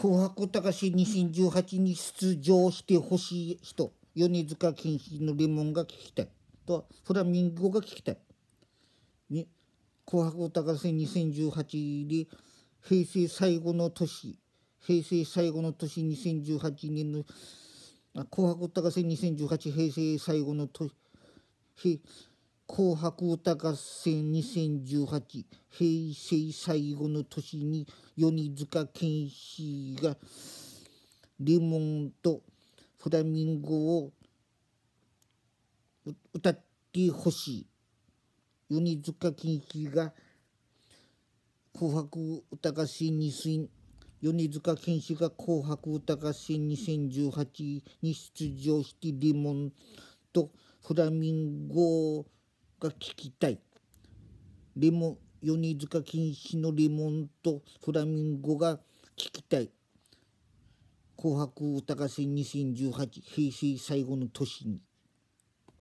紅白高志2018に出場してほしい人米塚謙信のレモンが聞きたいとフラミンゴが聞きたい、ね、紅白歌合戦2018で平成最後の年平成最後の年2018年の紅白歌合戦2018平成最後の年紅白歌合戦2018平成最後の年に米塚健一がレモンとフラミンゴを歌ってほしい米塚健一が紅白歌合戦2018米塚健一が紅白歌合戦2018に出場してレモンとフラミンゴをが聞きたいレモン米塚禁止のレモンとフラミンゴが聞きたい紅白歌合戦2018平成最後の年に